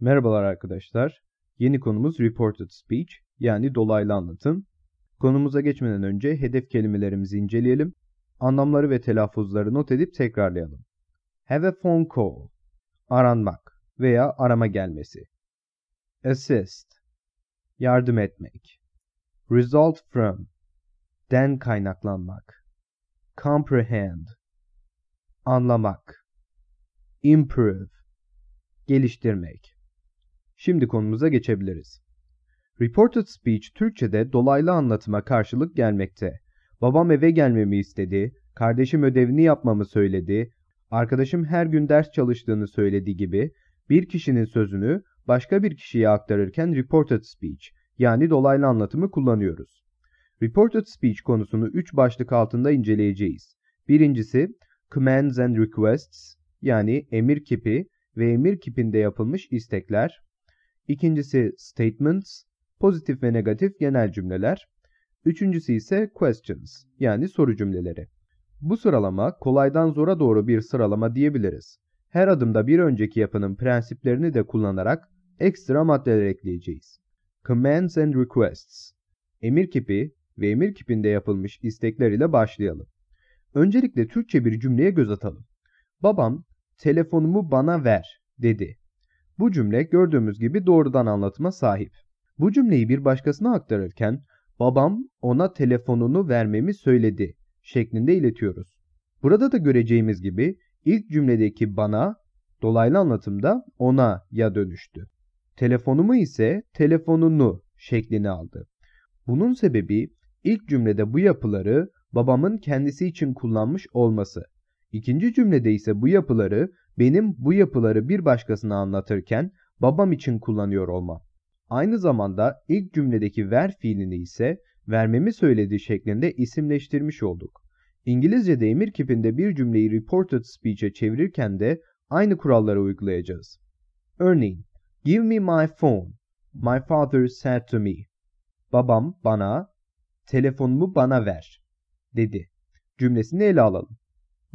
Merhabalar arkadaşlar. Yeni konumuz Reported Speech yani dolaylı anlatım. Konumuza geçmeden önce hedef kelimelerimizi inceleyelim. Anlamları ve telaffuzları not edip tekrarlayalım. Have a phone call. Aranmak veya arama gelmesi. Assist. Yardım etmek. Result from. Den kaynaklanmak. Comprehend. Anlamak. Improve. Geliştirmek. Şimdi konumuza geçebiliriz. Reported speech Türkçe'de dolaylı anlatıma karşılık gelmekte. Babam eve gelmemi istedi, kardeşim ödevini yapmamı söyledi, arkadaşım her gün ders çalıştığını söyledi gibi bir kişinin sözünü başka bir kişiye aktarırken reported speech yani dolaylı anlatımı kullanıyoruz. Reported speech konusunu 3 başlık altında inceleyeceğiz. Birincisi commands and requests yani emir kipi ve emir kipinde yapılmış istekler. İkincisi statements, pozitif ve negatif genel cümleler. Üçüncüsü ise questions, yani soru cümleleri. Bu sıralama kolaydan zora doğru bir sıralama diyebiliriz. Her adımda bir önceki yapının prensiplerini de kullanarak ekstra maddeler ekleyeceğiz. Commands and Requests Emir kipi ve emir kipinde yapılmış istekler ile başlayalım. Öncelikle Türkçe bir cümleye göz atalım. Babam telefonumu bana ver dedi. Bu cümle gördüğümüz gibi doğrudan anlatıma sahip. Bu cümleyi bir başkasına aktarırken babam ona telefonunu vermemi söyledi şeklinde iletiyoruz. Burada da göreceğimiz gibi ilk cümledeki bana dolaylı anlatımda ona ya dönüştü. Telefonumu ise telefonunu şeklini aldı. Bunun sebebi ilk cümlede bu yapıları babamın kendisi için kullanmış olması. İkinci cümlede ise bu yapıları benim bu yapıları bir başkasına anlatırken babam için kullanıyor olma. Aynı zamanda ilk cümledeki ver fiilini ise vermemi söylediği şeklinde isimleştirmiş olduk. İngilizce'de emir kipinde bir cümleyi reported speech'e çevirirken de aynı kuralları uygulayacağız. Örneğin, give me my phone. My father said to me. Babam bana telefonumu bana ver dedi. Cümlesini ele alalım.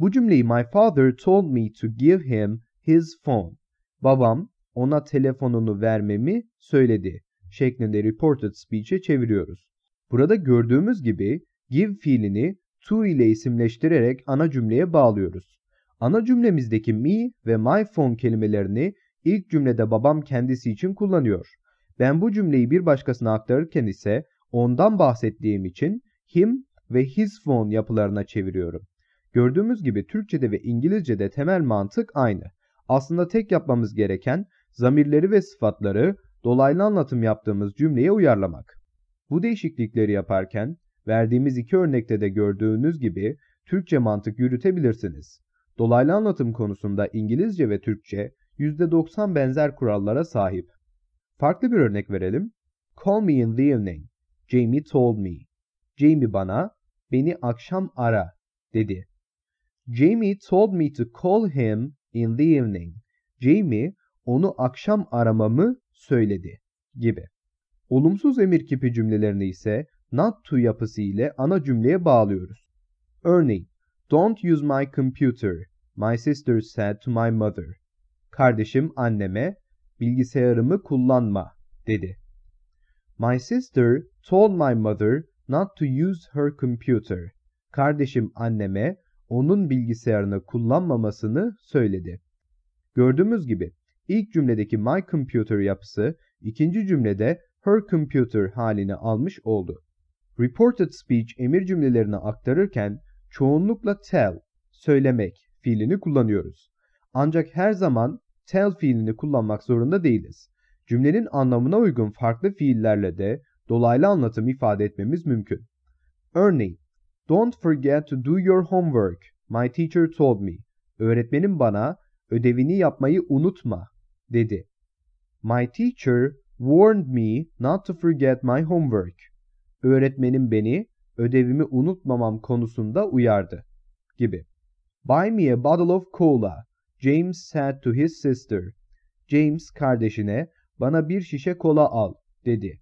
Bu cümleyi my father told me to give him his phone. Babam ona telefonunu vermemi söyledi şeklinde reported speech'e çeviriyoruz. Burada gördüğümüz gibi give fiilini to ile isimleştirerek ana cümleye bağlıyoruz. Ana cümlemizdeki me ve my phone kelimelerini ilk cümlede babam kendisi için kullanıyor. Ben bu cümleyi bir başkasına aktarırken ise ondan bahsettiğim için him ve his phone yapılarına çeviriyorum. Gördüğümüz gibi Türkçe'de ve İngilizce'de temel mantık aynı. Aslında tek yapmamız gereken zamirleri ve sıfatları dolaylı anlatım yaptığımız cümleye uyarlamak. Bu değişiklikleri yaparken verdiğimiz iki örnekte de gördüğünüz gibi Türkçe mantık yürütebilirsiniz. Dolaylı anlatım konusunda İngilizce ve Türkçe %90 benzer kurallara sahip. Farklı bir örnek verelim. Call me in the evening. Jamie told me. Jamie bana, beni akşam ara dedi. Jamie told me to call him in the evening. Jamie onu akşam aramamı söyledi gibi. Olumsuz emir kipi cümlelerini ise not to yapısı ile ana cümleye bağlıyoruz. Örneğin, Don't use my computer. My sister said to my mother. Kardeşim anneme bilgisayarımı kullanma dedi. My sister told my mother not to use her computer. Kardeşim anneme onun bilgisayarını kullanmamasını söyledi. Gördüğümüz gibi ilk cümledeki my computer yapısı ikinci cümlede her computer halini almış oldu. Reported speech emir cümlelerini aktarırken çoğunlukla tell, söylemek fiilini kullanıyoruz. Ancak her zaman tell fiilini kullanmak zorunda değiliz. Cümlenin anlamına uygun farklı fiillerle de dolaylı anlatım ifade etmemiz mümkün. Örneğin, Don't forget to do your homework. My teacher told me. Öğretmenim bana ödevini yapmayı unutma dedi. My teacher warned me not to forget my homework. Öğretmenim beni ödevimi unutmamam konusunda uyardı gibi. Buy me a bottle of cola. James said to his sister. James kardeşine bana bir şişe kola al dedi.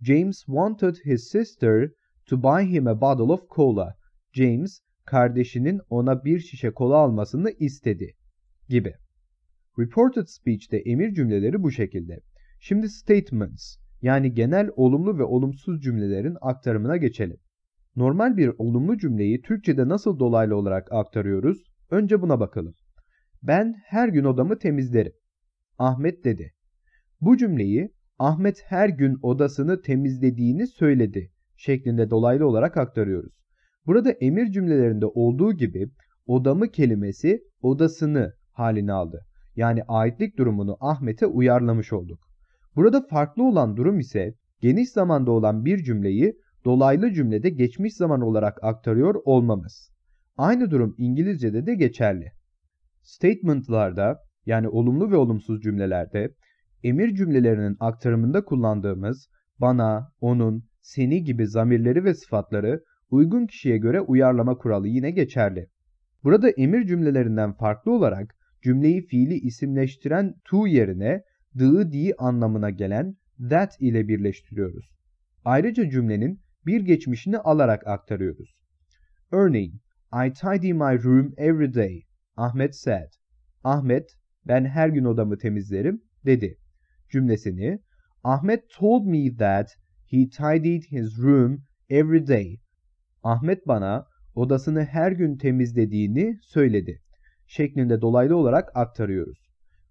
James wanted his sister to buy him a bottle of cola. James kardeşinin ona bir şişe kola almasını istedi gibi. Reported speech'te emir cümleleri bu şekilde. Şimdi statements yani genel olumlu ve olumsuz cümlelerin aktarımına geçelim. Normal bir olumlu cümleyi Türkçe'de nasıl dolaylı olarak aktarıyoruz? Önce buna bakalım. Ben her gün odamı temizlerim. Ahmet dedi. Bu cümleyi Ahmet her gün odasını temizlediğini söyledi şeklinde dolaylı olarak aktarıyoruz. Burada emir cümlelerinde olduğu gibi odamı kelimesi odasını halini aldı. Yani aitlik durumunu Ahmet'e uyarlamış olduk. Burada farklı olan durum ise geniş zamanda olan bir cümleyi dolaylı cümlede geçmiş zaman olarak aktarıyor olmamız. Aynı durum İngilizce'de de geçerli. Statement'larda yani olumlu ve olumsuz cümlelerde emir cümlelerinin aktarımında kullandığımız bana, onun, seni gibi zamirleri ve sıfatları uygun kişiye göre uyarlama kuralı yine geçerli. Burada emir cümlelerinden farklı olarak cümleyi fiili isimleştiren to yerine dığı di anlamına gelen that ile birleştiriyoruz. Ayrıca cümlenin bir geçmişini alarak aktarıyoruz. Örneğin, I tidy my room every day. Ahmet said. Ahmet, ben her gün odamı temizlerim, dedi. Cümlesini, Ahmet told me that He tidied his room every day. Ahmet bana odasını her gün temizlediğini söyledi şeklinde dolaylı olarak aktarıyoruz.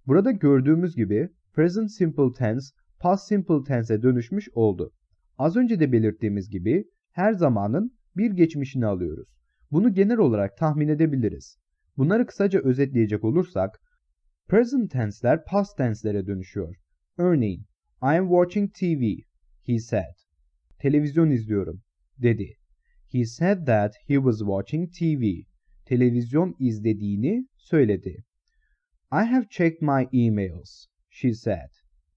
Burada gördüğümüz gibi present simple tense past simple tense'e dönüşmüş oldu. Az önce de belirttiğimiz gibi her zamanın bir geçmişini alıyoruz. Bunu genel olarak tahmin edebiliriz. Bunları kısaca özetleyecek olursak present tense'ler past tense'lere dönüşüyor. Örneğin I am watching TV he said. Televizyon izliyorum dedi. He said that he was watching TV. Televizyon izlediğini söyledi. I have checked my emails, she said.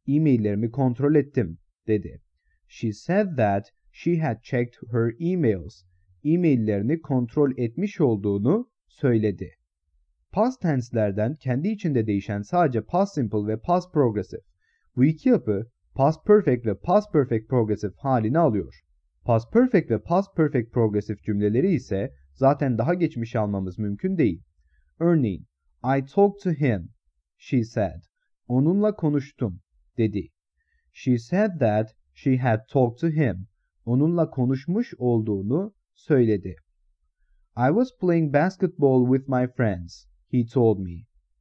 E-maillerimi kontrol ettim dedi. She said that she had checked her emails. E-maillerini kontrol etmiş olduğunu söyledi. Past tense'lerden kendi içinde değişen sadece past simple ve past progressive. Bu iki yapı past perfect ve past perfect progressive halini alıyor. Past perfect ve past perfect progressive cümleleri ise zaten daha geçmiş almamız mümkün değil. Örneğin, I talked to him, she said. Onunla konuştum, dedi. She said that she had talked to him. Onunla konuşmuş olduğunu söyledi. I was playing basketball with my friends, he told me.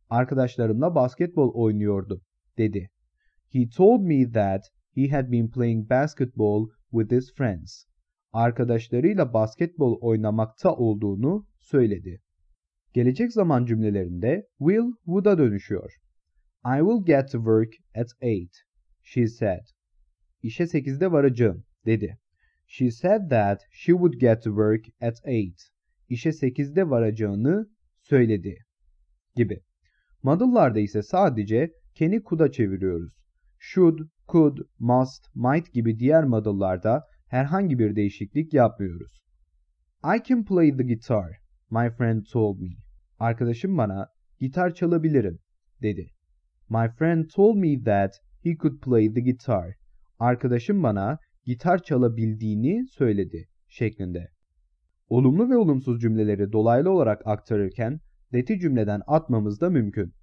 Arkadaşlarımla basketbol oynuyordu, dedi. He told me that he had been playing basketball with his friends. Arkadaşlarıyla basketbol oynamakta olduğunu söyledi. Gelecek zaman cümlelerinde will would'a dönüşüyor. I will get to work at 8, she said. İşe 8'de varacağım, dedi. She said that she would get to work at 8. İşe 8'de varacağını söyledi gibi. Modallarda ise sadece can'i kuda çeviriyoruz should, could, must, might gibi diğer modallarda herhangi bir değişiklik yapmıyoruz. I can play the guitar, my friend told me. Arkadaşım bana gitar çalabilirim dedi. My friend told me that he could play the guitar. Arkadaşım bana gitar çalabildiğini söyledi şeklinde. Olumlu ve olumsuz cümleleri dolaylı olarak aktarırken deti cümleden atmamız da mümkün.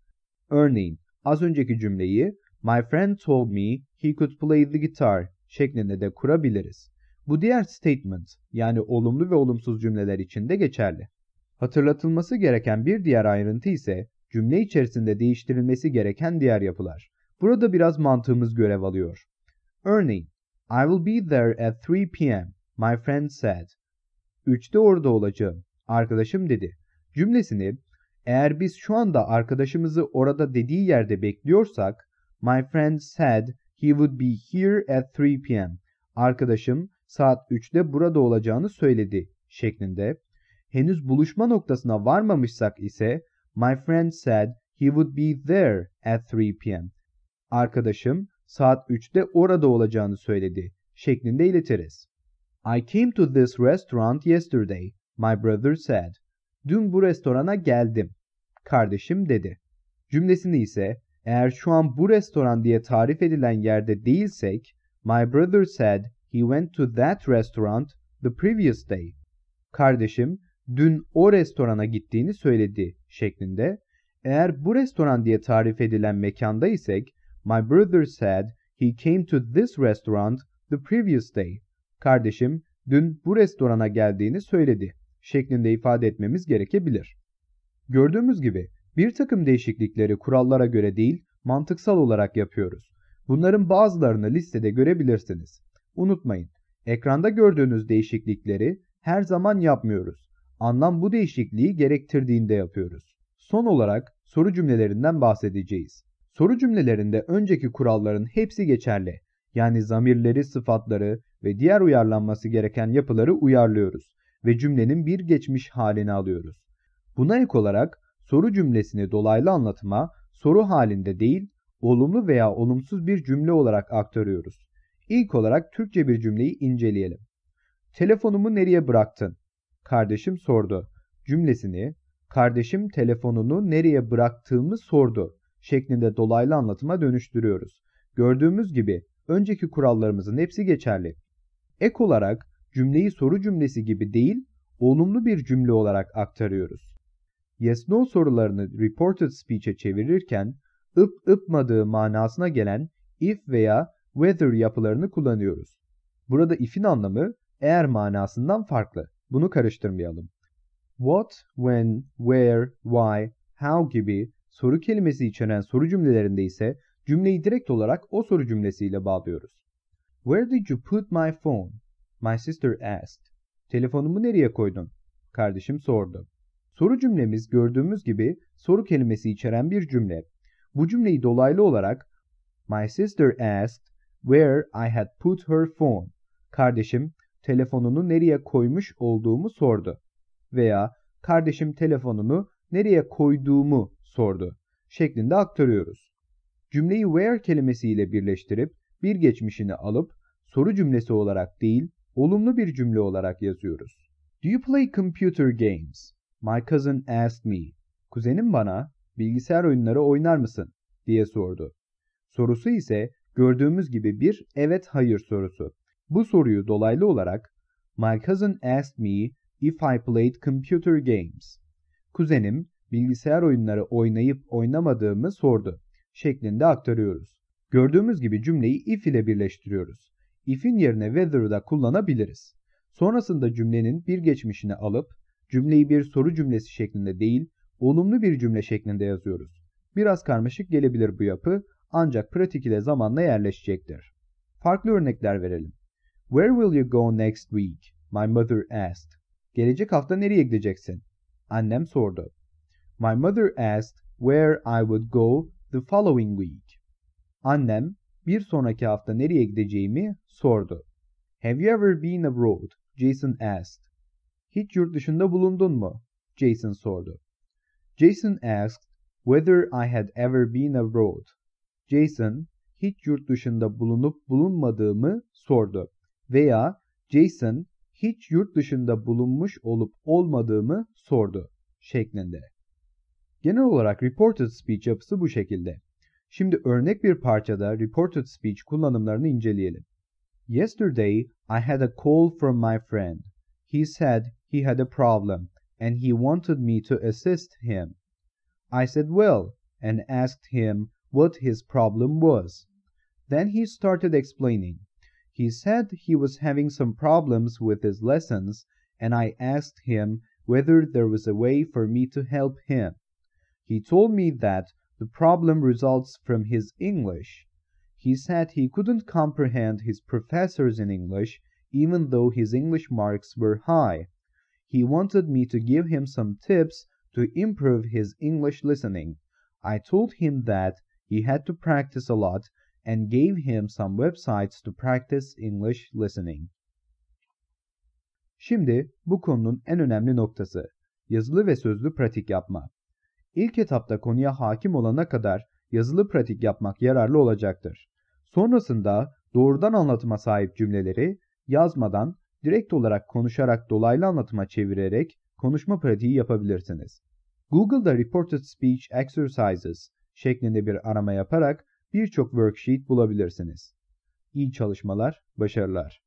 Örneğin az önceki cümleyi My friend told me he could play the guitar şeklinde de kurabiliriz. Bu diğer statement yani olumlu ve olumsuz cümleler için de geçerli. Hatırlatılması gereken bir diğer ayrıntı ise cümle içerisinde değiştirilmesi gereken diğer yapılar. Burada biraz mantığımız görev alıyor. Örneğin, I will be there at 3 p.m. My friend said. 3'te orada olacağım. Arkadaşım dedi. Cümlesini eğer biz şu anda arkadaşımızı orada dediği yerde bekliyorsak My friend said he would be here at 3 p.m. Arkadaşım saat 3'te burada olacağını söyledi şeklinde. Henüz buluşma noktasına varmamışsak ise My friend said he would be there at 3 p.m. Arkadaşım saat 3'te orada olacağını söyledi şeklinde iletiriz. I came to this restaurant yesterday, my brother said. Dün bu restorana geldim. Kardeşim dedi. Cümlesini ise eğer şu an bu restoran diye tarif edilen yerde değilsek, my brother said he went to that restaurant the previous day. Kardeşim dün o restorana gittiğini söyledi şeklinde. Eğer bu restoran diye tarif edilen mekanda isek, my brother said he came to this restaurant the previous day. Kardeşim dün bu restorana geldiğini söyledi şeklinde ifade etmemiz gerekebilir. Gördüğümüz gibi bir takım değişiklikleri kurallara göre değil, mantıksal olarak yapıyoruz. Bunların bazılarını listede görebilirsiniz. Unutmayın, ekranda gördüğünüz değişiklikleri her zaman yapmıyoruz. Anlam bu değişikliği gerektirdiğinde yapıyoruz. Son olarak soru cümlelerinden bahsedeceğiz. Soru cümlelerinde önceki kuralların hepsi geçerli. Yani zamirleri, sıfatları ve diğer uyarlanması gereken yapıları uyarlıyoruz ve cümlenin bir geçmiş halini alıyoruz. Buna ek olarak soru cümlesini dolaylı anlatıma soru halinde değil, olumlu veya olumsuz bir cümle olarak aktarıyoruz. İlk olarak Türkçe bir cümleyi inceleyelim. Telefonumu nereye bıraktın? Kardeşim sordu. Cümlesini kardeşim telefonunu nereye bıraktığımı sordu şeklinde dolaylı anlatıma dönüştürüyoruz. Gördüğümüz gibi önceki kurallarımızın hepsi geçerli. Ek olarak cümleyi soru cümlesi gibi değil, olumlu bir cümle olarak aktarıyoruz yes-no sorularını reported speech'e çevirirken ıp ıpmadığı manasına gelen if veya whether yapılarını kullanıyoruz. Burada if'in anlamı eğer manasından farklı. Bunu karıştırmayalım. What, when, where, why, how gibi soru kelimesi içeren soru cümlelerinde ise cümleyi direkt olarak o soru cümlesiyle bağlıyoruz. Where did you put my phone? My sister asked. Telefonumu nereye koydun? Kardeşim sordu. Soru cümlemiz gördüğümüz gibi soru kelimesi içeren bir cümle. Bu cümleyi dolaylı olarak My sister asked where I had put her phone. Kardeşim telefonunu nereye koymuş olduğumu sordu. Veya kardeşim telefonunu nereye koyduğumu sordu şeklinde aktarıyoruz. Cümleyi where kelimesiyle birleştirip bir geçmişini alıp soru cümlesi olarak değil, olumlu bir cümle olarak yazıyoruz. Do you play computer games? My cousin asked me. Kuzenim bana bilgisayar oyunları oynar mısın diye sordu. Sorusu ise gördüğümüz gibi bir evet hayır sorusu. Bu soruyu dolaylı olarak My cousin asked me if I played computer games. Kuzenim bilgisayar oyunları oynayıp oynamadığımı sordu şeklinde aktarıyoruz. Gördüğümüz gibi cümleyi if ile birleştiriyoruz. If'in yerine whether'ı da kullanabiliriz. Sonrasında cümlenin bir geçmişini alıp Cümleyi bir soru cümlesi şeklinde değil, olumlu bir cümle şeklinde yazıyoruz. Biraz karmaşık gelebilir bu yapı ancak pratik ile zamanla yerleşecektir. Farklı örnekler verelim. Where will you go next week? My mother asked. Gelecek hafta nereye gideceksin? Annem sordu. My mother asked where I would go the following week. Annem bir sonraki hafta nereye gideceğimi sordu. Have you ever been abroad? Jason asked. Hiç yurt dışında bulundun mu? Jason sordu. Jason asked whether I had ever been abroad. Jason, hiç yurt dışında bulunup bulunmadığımı sordu. Veya Jason, hiç yurt dışında bulunmuş olup olmadığımı sordu şeklinde. Genel olarak reported speech yapısı bu şekilde. Şimdi örnek bir parçada reported speech kullanımlarını inceleyelim. Yesterday I had a call from my friend. He said he had a problem, and he wanted me to assist him. I said well, and asked him what his problem was. Then he started explaining. He said he was having some problems with his lessons, and I asked him whether there was a way for me to help him. He told me that the problem results from his English. He said he couldn't comprehend his professors in English, even though his English marks were high. He wanted me to give him some tips to improve his English listening. I told him that he had to practice a lot and gave him some websites to practice English listening. Şimdi bu konunun en önemli noktası yazılı ve sözlü pratik yapma. İlk etapta konuya hakim olana kadar yazılı pratik yapmak yararlı olacaktır. Sonrasında doğrudan anlatıma sahip cümleleri yazmadan direkt olarak konuşarak dolaylı anlatıma çevirerek konuşma pratiği yapabilirsiniz. Google'da Reported Speech Exercises şeklinde bir arama yaparak birçok worksheet bulabilirsiniz. İyi çalışmalar, başarılar.